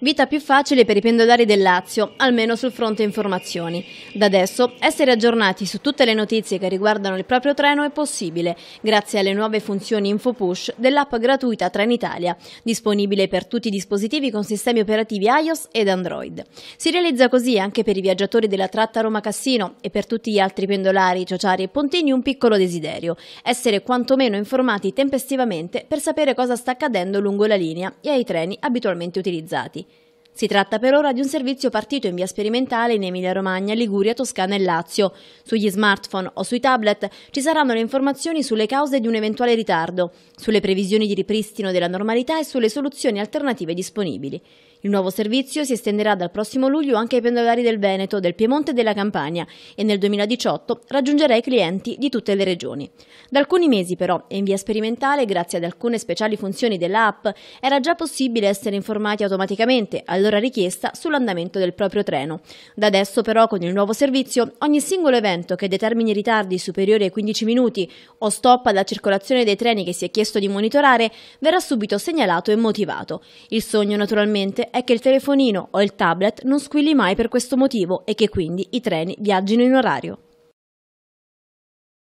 Vita più facile per i pendolari del Lazio, almeno sul fronte informazioni. Da adesso essere aggiornati su tutte le notizie che riguardano il proprio treno è possibile grazie alle nuove funzioni InfoPush dell'app gratuita Trenitalia, disponibile per tutti i dispositivi con sistemi operativi iOS ed Android. Si realizza così anche per i viaggiatori della tratta Roma-Cassino e per tutti gli altri pendolari, ciociari e pontini un piccolo desiderio, essere quantomeno informati tempestivamente per sapere cosa sta accadendo lungo la linea e ai treni abitualmente utilizzati. Si tratta per ora di un servizio partito in via sperimentale in Emilia-Romagna, Liguria, Toscana e Lazio. Sugli smartphone o sui tablet ci saranno le informazioni sulle cause di un eventuale ritardo, sulle previsioni di ripristino della normalità e sulle soluzioni alternative disponibili. Il nuovo servizio si estenderà dal prossimo luglio anche ai pendolari del Veneto, del Piemonte e della Campania e nel 2018 raggiungerà i clienti di tutte le regioni. Da alcuni mesi però, e in via sperimentale, grazie ad alcune speciali funzioni dell'app, era già possibile essere informati automaticamente al l'ora richiesta sull'andamento del proprio treno. Da adesso però con il nuovo servizio ogni singolo evento che determini ritardi superiori ai 15 minuti o stop alla circolazione dei treni che si è chiesto di monitorare verrà subito segnalato e motivato. Il sogno naturalmente è che il telefonino o il tablet non squilli mai per questo motivo e che quindi i treni viaggino in orario.